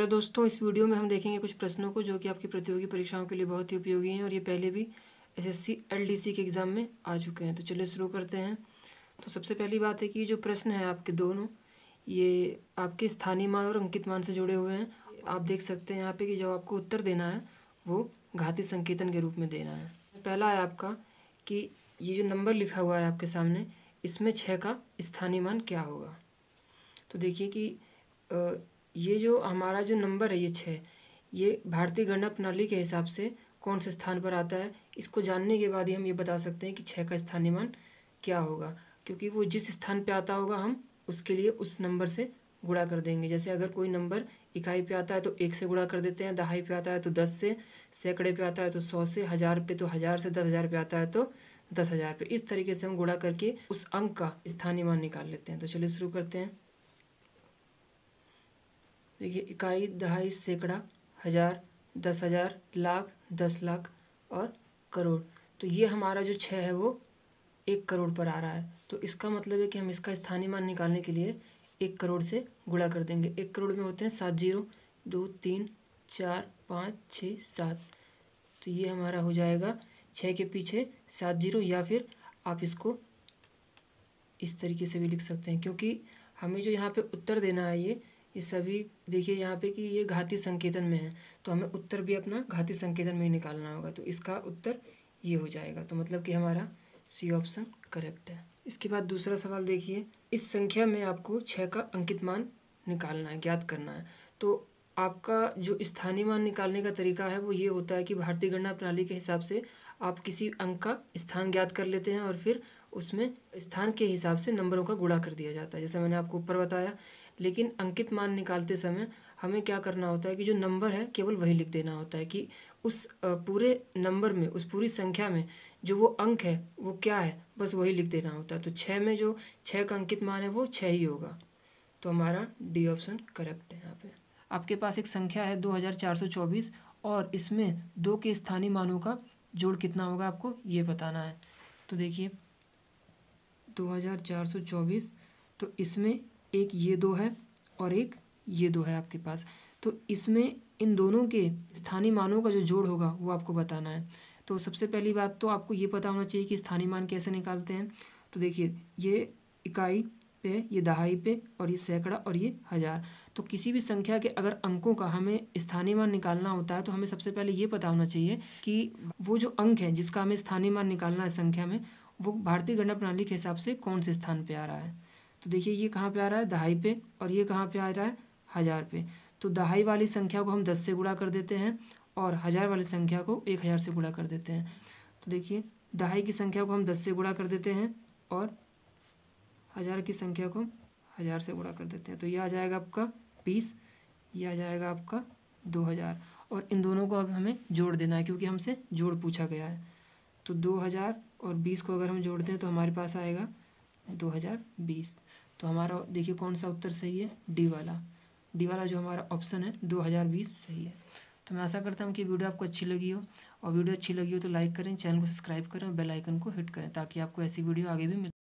hello दोस्तों इस video में हम देखेंगे कुछ प्रश्नों को जो कि आपकी प्रतियोगी परीक्षाओं के लिए बहुत ही उपयोगी हैं और ये पहले भी एसएससी एलडीसी के एग्ज़ाम में आ चुके हैं तो चलिए शुरू करते हैं तो सबसे पहली बात है कि जो प्रश्न है आपके दोनों ये आपके स्थानीय मान और अंकित मान से जुड़े हुए हैं आप देख सकते हैं यहाँ पे कि जो आपको उत्तर देना है वो घाती संकेतन के रूप में देना है पहला है आपका कि ये जो नंबर लिखा हुआ है आपके सामने इसमें छः का स्थानीय मान क्या होगा तो देखिए कि ये जो हमारा जो नंबर है ये छः ये भारतीय गणना प्रणाली के हिसाब से कौन से स्थान पर आता है इसको जानने के बाद ही हम ये बता सकते हैं कि छः का स्थानीय मान क्या होगा क्योंकि वो जिस स्थान पे आता होगा हम उसके लिए उस नंबर से गुणा कर देंगे जैसे अगर कोई नंबर इकाई पे आता है तो एक से गुणा कर देते हैं दहाई पे आता है तो दस से सैकड़े पे आता है तो सौ से हज़ार पे तो हज़ार से दस हज़ार पे आता है तो दस हज़ार पे इस तरीके से हम गुणा करके उस अंक का स्थानीय मान निकाल लेते हैं तो चलिए शुरू करते हैं देखिए इकाई दहाई सैकड़ा हज़ार दस हज़ार लाख दस लाख और करोड़ तो ये हमारा जो छः है वो एक करोड़ पर आ रहा है तो इसका मतलब है कि हम इसका स्थानीय मान निकालने के लिए एक करोड़ से गुणा कर देंगे एक करोड़ में होते हैं सात जीरो दो तीन चार पाँच छः सात तो ये हमारा हो जाएगा छः के पीछे सात जीरो या फिर आप इसको इस तरीके से भी लिख सकते हैं क्योंकि हमें जो यहाँ पे उत्तर देना है ये ये सभी देखिए यहाँ पे कि ये घाती संकेतन में है तो हमें उत्तर भी अपना घाती संकेतन में ही निकालना होगा तो इसका उत्तर ये हो जाएगा तो मतलब कि हमारा सी ऑप्शन करेक्ट है इसके बाद दूसरा सवाल देखिए इस संख्या में आपको छः का अंकित मान निकालना है ज्ञात करना है तो आपका जो स्थानीय मान निकालने का तरीका है वो ये होता है कि भारतीय गणना प्रणाली के हिसाब से आप किसी अंक का स्थान ज्ञात कर लेते हैं और फिर उसमें स्थान के हिसाब से नंबरों का गुणा कर दिया जाता है जैसे मैंने आपको ऊपर बताया लेकिन अंकित मान निकालते समय हमें क्या करना होता है कि जो नंबर है केवल वही लिख देना होता है कि उस पूरे नंबर में उस पूरी संख्या में जो वो अंक है वो क्या है बस वही लिख देना होता है तो छः में जो छः का अंकित मान है वो छः ही होगा तो हमारा डी ऑप्शन करेक्ट है यहाँ पे आपके पास एक संख्या है 2424 और इसमें दो के स्थानीय मानों का जोड़ कितना होगा आपको ये बताना है तो देखिए दो हज़ार चार सौ चौबीस तो इसमें एक ये दो है और एक ये दो है आपके पास तो इसमें इन दोनों के स्थानीय मानों का जो जोड़ होगा वो आपको बताना है तो सबसे पहली बात तो आपको ये पता होना चाहिए कि स्थानीय मान कैसे निकालते हैं तो देखिए ये इकाई पे ये दहाई पे और ये सैकड़ा और ये हज़ार तो किसी भी संख्या के अगर अंकों का हमें स्थानीय मान निकालना होता है तो हमें सबसे पहले ये पता होना चाहिए कि वो जो अंक है जिसका हमें स्थानीय मान निकालना है संख्या में वो भारतीय गणना प्रणाली के हिसाब से कौन से स्थान पर आ रहा है तो देखिए ये कहाँ पर आ रहा है दहाई पे और ये कहाँ पर आ रहा है हज़ार पे तो दहाई वाली संख्या को हम दस से गुणा कर देते हैं और हज़ार वाली संख्या को एक हज़ार से गुणा कर देते हैं तो देखिए दहाई की संख्या को हम दस से गुणा कर देते हैं और हज़ार की संख्या को हज़ार से गुणा कर देते हैं तो यह आ जाएगा आपका बीस यह आ जाएगा आपका दो हज़ार और इन दोनों को अब हमें जोड़ देना है क्योंकि हमसे जोड़ पूछा गया है तो दो हज़ार और बीस को अगर हम जोड़ते हैं तो हमारे पास आएगा दो हज़ार बीस तो हमारा देखिए कौन सा उत्तर सही है डी वाला डी वाला जो हमारा ऑप्शन है दो हज़ार बीस सही है तो मैं आशा करता हूँ कि वीडियो आपको अच्छी लगी हो और वीडियो अच्छी लगी हो तो लाइक करें चैनल को सब्सक्राइब करें और बेलाइकन को हिट करें ताकि आपको ऐसी वीडियो आगे भी मिल